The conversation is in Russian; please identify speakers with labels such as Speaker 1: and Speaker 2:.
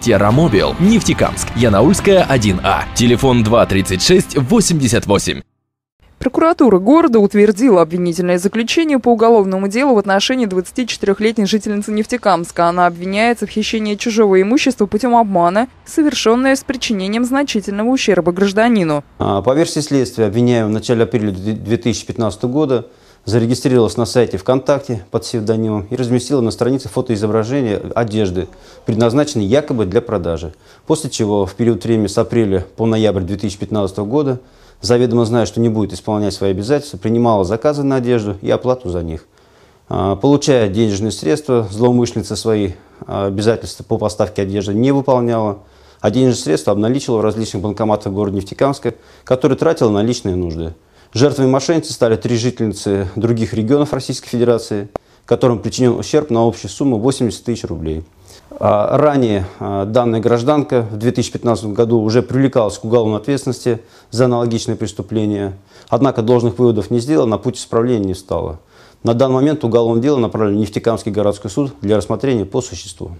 Speaker 1: Террамобил, Нефтекамск, Янаульская, 1А, телефон 236 88. Прокуратура города утвердила обвинительное заключение по уголовному делу в отношении 24-летней жительницы Нефтекамска. Она обвиняется в хищении чужого имущества путем обмана, совершенное с причинением значительного ущерба гражданину.
Speaker 2: А, по версии следствия, обвиняемый в начале апреля 2015 года зарегистрировалась на сайте ВКонтакте под псевдонимом и разместила на странице фотоизображение одежды, предназначенной якобы для продажи. После чего в период времени с апреля по ноябрь 2015 года, заведомо зная, что не будет исполнять свои обязательства, принимала заказы на одежду и оплату за них. А, получая денежные средства, злоумышленница свои а, обязательства по поставке одежды не выполняла, а денежные средства обналичила в различных банкоматах города Нефтекамска, которые тратила на личные нужды. Жертвами мошенницы стали три жительницы других регионов Российской Федерации, которым причинен ущерб на общую сумму 80 тысяч рублей. А, ранее а, данная гражданка в 2015 году уже привлекалась к уголовной ответственности за аналогичное преступление, однако должных выводов не сделала, на путь исправления не встала. На данный момент уголовное дело направлено в Нефтекамский городской суд для рассмотрения по существу.